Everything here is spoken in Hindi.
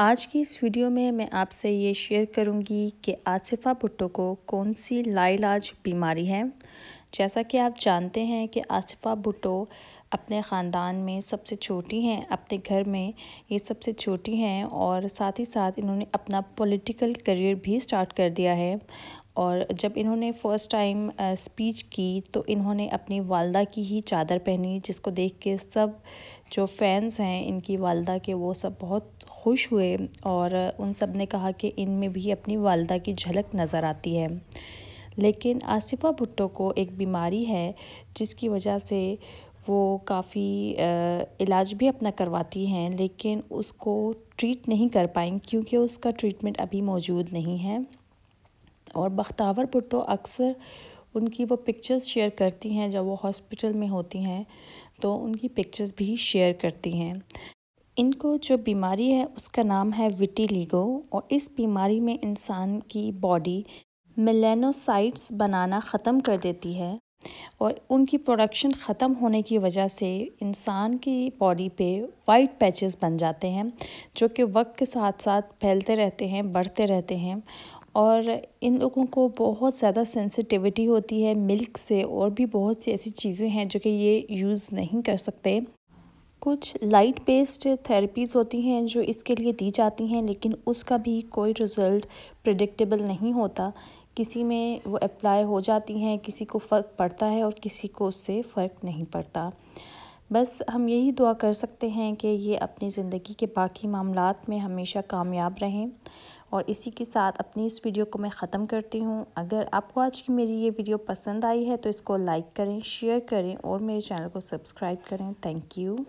आज की इस वीडियो में मैं आपसे ये शेयर करूंगी कि आसिफ़ा भुट्टो को कौन सी लाइलाज बीमारी है जैसा कि आप जानते हैं कि आसिफ़ा भुट्टो अपने ख़ानदान में सबसे छोटी हैं अपने घर में ये सबसे छोटी हैं और साथ ही साथ इन्होंने अपना पॉलिटिकल करियर भी स्टार्ट कर दिया है और जब इन्होंने फ़र्स्ट टाइम स्पीच की तो इन्होंने अपनी वालदा की ही चादर पहनी जिसको देख के सब जो फैंस हैं इनकी वालदा के वो सब बहुत खुश हुए और उन सब ने कहा कि इनमें भी अपनी वालदा की झलक नज़र आती है लेकिन आसिफ़ा भुट्टो को एक बीमारी है जिसकी वजह से वो काफ़ी इलाज भी अपना करवाती हैं लेकिन उसको ट्रीट नहीं कर पाएँ क्योंकि उसका ट्रीटमेंट अभी मौजूद नहीं है और बख्तावर भुट्टो अक्सर उनकी वो पिक्चर्स शेयर करती हैं जब वो हॉस्पिटल में होती हैं तो उनकी पिक्चर्स भी शेयर करती हैं इनको जो बीमारी है उसका नाम है विटिलीगो और इस बीमारी में इंसान की बॉडी मिलेनोसाइट्स बनाना ख़त्म कर देती है और उनकी प्रोडक्शन ख़त्म होने की वजह से इंसान की बॉडी पे वाइट पैचेस बन जाते हैं जो कि वक्त के साथ साथ फैलते रहते हैं बढ़ते रहते हैं और इन लोगों को बहुत ज़्यादा सेंसिटिविटी होती है मिल्क से और भी बहुत सी ऐसी चीज़ें हैं जो कि ये यूज़ नहीं कर सकते कुछ लाइट बेस्ड थेरेपीज़ होती हैं जो इसके लिए दी जाती हैं लेकिन उसका भी कोई रिज़ल्ट प्रडिक्टेबल नहीं होता किसी में वो अप्लाई हो जाती हैं किसी को फ़र्क पड़ता है और किसी को उससे फ़र्क नहीं पड़ता बस हम यही दुआ कर सकते हैं कि ये अपनी ज़िंदगी के बाकी मामलों में हमेशा कामयाब रहें और इसी के साथ अपनी इस वीडियो को मैं ख़त्म करती हूँ अगर आपको आज की मेरी ये वीडियो पसंद आई है तो इसको लाइक करें शेयर करें और मेरे चैनल को सब्सक्राइब करें थैंक यू